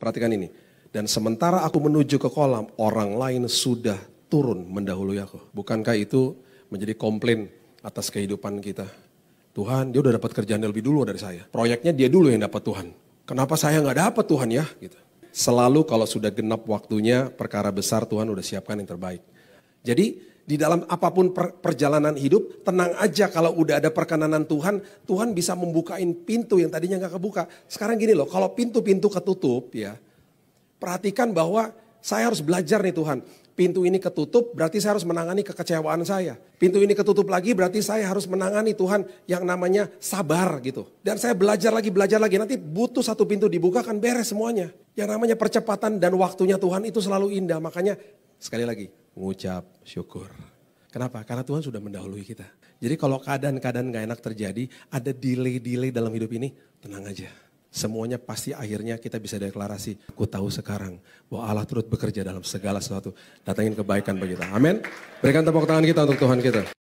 Perhatikan ini. Dan sementara aku menuju ke kolam, orang lain sudah turun mendahului aku. Bukankah itu menjadi komplain atas kehidupan kita? Tuhan, dia udah dapat kerjaan lebih dulu dari saya. Proyeknya dia dulu yang dapat Tuhan. Kenapa saya nggak dapat Tuhan ya? Gitu. Selalu kalau sudah genap waktunya, perkara besar Tuhan udah siapkan yang terbaik. Jadi di dalam apapun per, perjalanan hidup, tenang aja kalau udah ada perkenanan Tuhan, Tuhan bisa membukain pintu yang tadinya nggak kebuka. Sekarang gini loh, kalau pintu-pintu ketutup ya, perhatikan bahwa saya harus belajar nih Tuhan. Pintu ini ketutup berarti saya harus menangani kekecewaan saya. Pintu ini ketutup lagi berarti saya harus menangani Tuhan yang namanya sabar gitu. Dan saya belajar lagi, belajar lagi. Nanti butuh satu pintu dibuka kan beres semuanya. Yang namanya percepatan dan waktunya Tuhan itu selalu indah. Makanya sekali lagi mengucap syukur. Kenapa? Karena Tuhan sudah mendahului kita. Jadi kalau keadaan-keadaan gak enak terjadi, ada delay-delay dalam hidup ini, tenang aja. Semuanya pasti akhirnya kita bisa deklarasi, aku tahu sekarang bahwa Allah turut bekerja dalam segala sesuatu. Datangin kebaikan bagi kita. Amin. Berikan tepuk tangan kita untuk Tuhan kita.